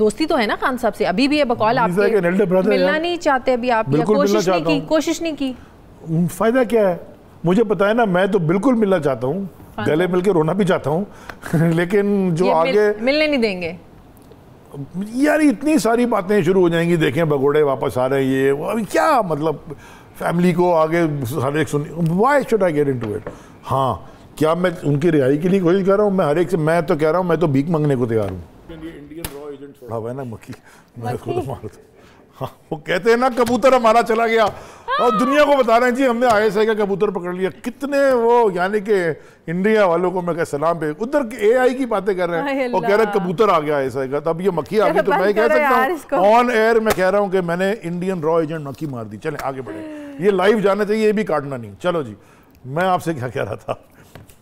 दोस्ती तो है ना खान साहब से अभी भी ये बकौल आप मिलना नहीं चाहते अभी आप कोशिश नहीं की कोशिश नहीं की फायदा क्या है मुझे पता है ना मैं तो बिल्कुल मिलना चाहता हूँ गले मिलके रोना भी चाहता हूँ लेकिन जो आगे मिलने नहीं देंगे यार इतनी सारी बातें शुरू हो जाएंगी देखें भगोड़े वापस आ रहे हैं ये अभी क्या मतलब फैमिली को आगे हर एक सुन why should I get into it हाँ क्या मैं उनकी रिहाई के लिए कोशिश कर रहा हूँ मैं हर एक से मैं तो कह रहा हूँ मैं तो भीख मांगने को तैयार हूँ साहब है ना मक्खी मैंने खुद मार हाँ वो कहते हैं ना कबूतर हमारा चला गया और हाँ। दुनिया को बता रहे हैं जी हमने आई का कबूतर पकड़ लिया कितने वो यानी कि इंडिया वालों को मैं कह सलाम पे उधर एआई की बातें कर रहे हैं और कह रहे हैं कबूतर आ गया आई का तब ये मक्खी आ गई तो मैं कह सकता हूँ ऑन एयर मैं कह रहा हूँ कि मैंने इंडियन रॉ एजेंट मक्खी मार दी चले आगे बढ़े ये लाइव जाना चाहिए ये भी काटना नहीं चलो जी मैं आपसे क्या कह रहा था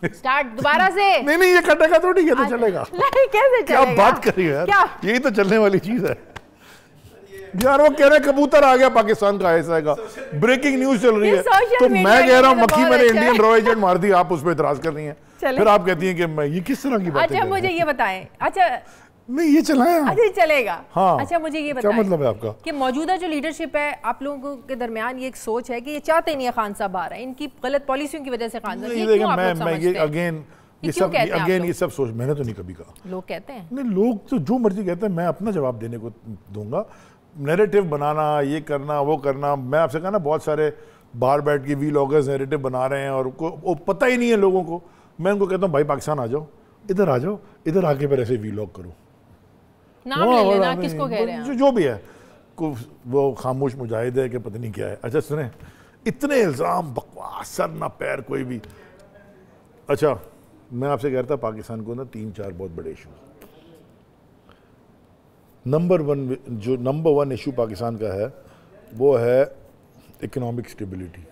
स्टार्ट दोबारा से नहीं नहीं ये कटेगा तो ठीक है तो चलेगा नहीं कैसे चलेगा क्या बात कर रही हो यार यही तो चलने वाली चीज है यार वो कह रहे कबूतर आ गया पाकिस्तान का ऐसा है का ब्रेकिंग न्यूज चल रही है तो मैं कह रहा हूँ मक्खी तो मैंने इंडियन रॉयल एजेंट मार दी आप उस पर इतराज कर रही है फिर आप कहती हैं कि मैं ये किस तरह की बात अच्छा मुझे ये बताएं अच्छा नहीं ये चलाया अरे चलेगा हाँ अच्छा मुझे ये बताएं क्या मतलब है आपका कि मौजूदा जो लीडरशिप है आप लोगों के दरमियान ये एक सोच है कि ये चाहते नहीं है खान साहब आ रहा है इनकी गलत पॉलिसियों की वजह से खान साहब ये क्यों मैं, मैं ये अगेन ये सब अगेन ये सब सोच मैंने तो नहीं कभी कहा लोग कहते हैं नहीं लोग तो जो मर्जी कहते हैं मैं अपना जवाब देने को दूंगा नैरेटिव बनाना ये करना वो करना मैं आपसे कहा ना बहुत सारे बाहर बैठ के वी लॉगर्स नैरेटिव बना रहे हैं और वो पता ही नहीं है लोगों को मैं उनको कहता हूँ भाई पाकिस्तान आ जाओ इधर आ जाओ इधर आके फिर ऐसे वी लॉग करो नाम ले लेना किसको कह रहे हैं जो भी है वो खामोश मुजाहिद है कि पता नहीं क्या है अच्छा सुने इतने इल्ज़ाम बकवास सर ना पैर कोई भी अच्छा मैं आपसे कह रहा था पाकिस्तान को ना तीन चार बहुत बड़े इशू नंबर वन जो नंबर वन इशू पाकिस्तान का है वो है इकोनॉमिक स्टेबिलिटी